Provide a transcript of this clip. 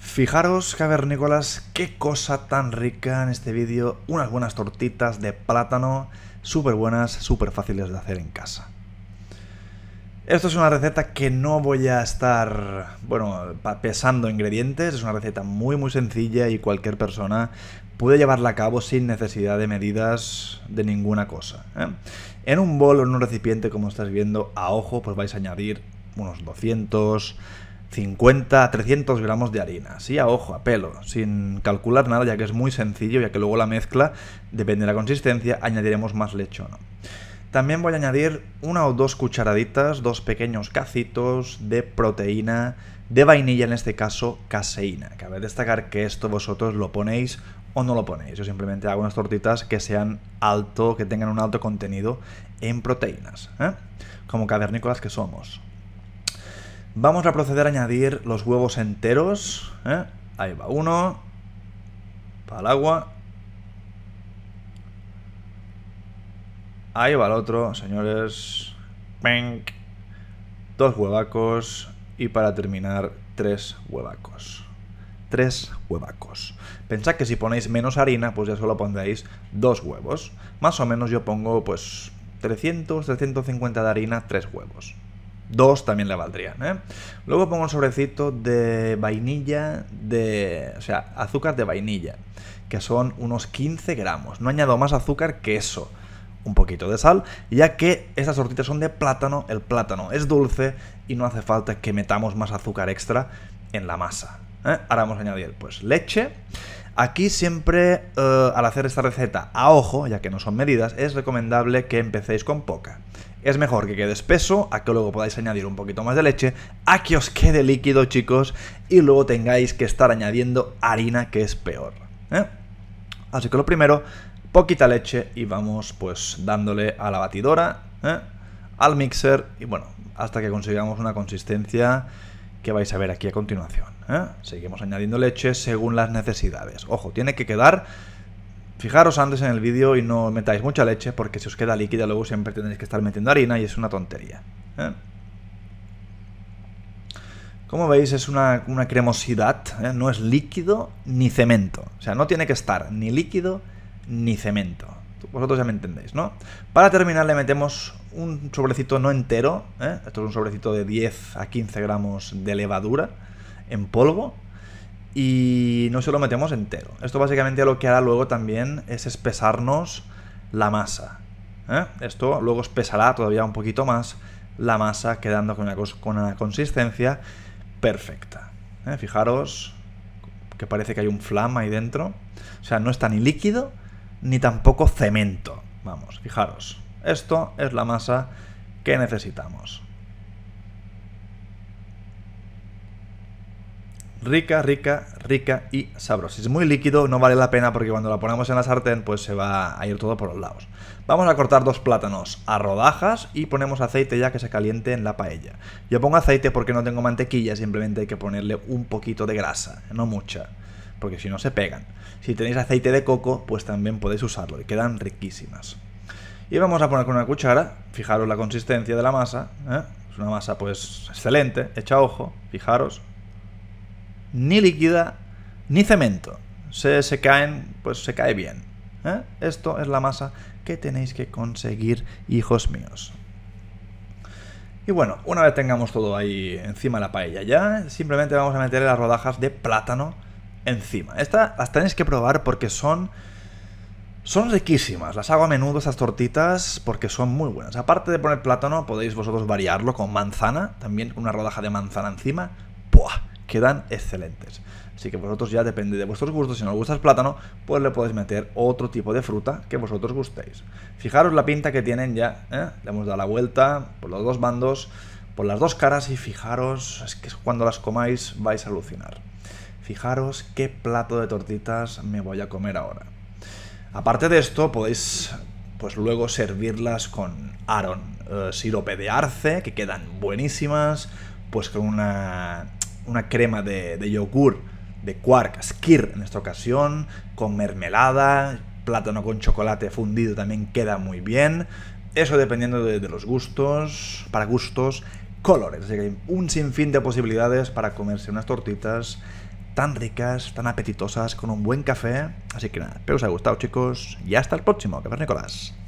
Fijaros, Nicolás, qué cosa tan rica en este vídeo. Unas buenas tortitas de plátano, súper buenas, súper fáciles de hacer en casa. Esto es una receta que no voy a estar, bueno, pesando ingredientes. Es una receta muy, muy sencilla y cualquier persona puede llevarla a cabo sin necesidad de medidas de ninguna cosa. ¿eh? En un bol o en un recipiente, como estáis viendo, a ojo, pues vais a añadir unos 200 50, a 300 gramos de harina, sí, a ojo, a pelo, sin calcular nada, ya que es muy sencillo, ya que luego la mezcla, depende de la consistencia, añadiremos más leche o no. También voy a añadir una o dos cucharaditas, dos pequeños cacitos de proteína, de vainilla en este caso, caseína. Cabe destacar que esto vosotros lo ponéis o no lo ponéis. Yo simplemente hago unas tortitas que sean alto, que tengan un alto contenido en proteínas, ¿eh? como cavernícolas que somos. Vamos a proceder a añadir los huevos enteros. ¿eh? Ahí va uno. Para el agua. Ahí va el otro, señores. Penk. Dos huevacos. Y para terminar, tres huevacos. Tres huevacos. Pensad que si ponéis menos harina, pues ya solo pondréis dos huevos. Más o menos yo pongo, pues, 300, 350 de harina, tres huevos. Dos también le valdrían, ¿eh? Luego pongo un sobrecito de vainilla, de... o sea, azúcar de vainilla, que son unos 15 gramos. No añado más azúcar que eso. Un poquito de sal, ya que estas tortitas son de plátano, el plátano es dulce y no hace falta que metamos más azúcar extra en la masa. ¿eh? Ahora vamos a añadir pues leche. Aquí siempre, eh, al hacer esta receta a ojo, ya que no son medidas, es recomendable que empecéis con poca es mejor que quede espeso, a que luego podáis añadir un poquito más de leche, a que os quede líquido, chicos, y luego tengáis que estar añadiendo harina, que es peor. ¿eh? Así que lo primero, poquita leche y vamos pues dándole a la batidora, ¿eh? al mixer y bueno, hasta que consigamos una consistencia que vais a ver aquí a continuación. ¿eh? Seguimos añadiendo leche según las necesidades. Ojo, tiene que quedar Fijaros antes en el vídeo y no metáis mucha leche porque si os queda líquida luego siempre tendréis que estar metiendo harina y es una tontería. ¿eh? Como veis es una, cremosidad, ¿eh? no es líquido ni cemento. O sea, no tiene que estar ni líquido ni cemento. Vosotros ya me entendéis, ¿no? Para terminar le metemos un sobrecito no entero, ¿eh? esto es un sobrecito de 10 a 15 gramos de levadura en polvo, y no se lo metemos entero. Esto básicamente lo que hará luego también es espesarnos la masa. ¿eh? Esto luego espesará todavía un poquito más la masa quedando con una, con una consistencia perfecta. ¿eh? Fijaros que parece que hay un flam ahí dentro. O sea, no está ni líquido ni tampoco cemento. Vamos, fijaros. Esto es la masa que necesitamos. rica, rica, rica y sabrosa. Si es muy líquido, no vale la pena porque cuando la ponemos en la sartén, pues se va a ir todo por los lados. Vamos a cortar dos plátanos a rodajas y ponemos aceite ya que se caliente en la paella. Yo pongo aceite porque no tengo mantequilla, simplemente hay que ponerle un poquito de grasa, no mucha, porque si no se pegan. Si tenéis aceite de coco, pues también podéis usarlo y quedan riquísimas. Y vamos a poner con una cuchara, fijaros la consistencia de la masa, ¿eh? es una masa pues excelente, echa ojo, fijaros, ni líquida, ni cemento. Se, se caen, pues se cae bien. ¿eh? Esto es la masa que tenéis que conseguir, hijos míos. Y bueno, una vez tengamos todo ahí encima la paella ya, simplemente vamos a meter las rodajas de plátano encima. Estas las tenéis que probar porque son... Son riquísimas, las hago a menudo estas tortitas porque son muy buenas. Aparte de poner plátano, podéis vosotros variarlo con manzana, también una rodaja de manzana encima. ¡Puah! quedan excelentes. Así que vosotros ya depende de vuestros gustos. Si no os gusta el plátano, pues le podéis meter otro tipo de fruta que vosotros gustéis. Fijaros la pinta que tienen ya. ¿eh? Le hemos dado la vuelta por los dos bandos, por las dos caras y fijaros, es que cuando las comáis vais a alucinar. Fijaros qué plato de tortitas me voy a comer ahora. Aparte de esto, podéis pues luego servirlas con Aaron, eh, sirope de arce, que quedan buenísimas, pues con una una crema de, yogur, de quark, skir en esta ocasión, con mermelada, plátano con chocolate fundido también queda muy bien. Eso dependiendo de, los gustos, para gustos, colores. Así que hay un sinfín de posibilidades para comerse unas tortitas tan ricas, tan apetitosas, con un buen café. Así que nada, espero os haya gustado chicos y hasta el próximo. Que ver Nicolás.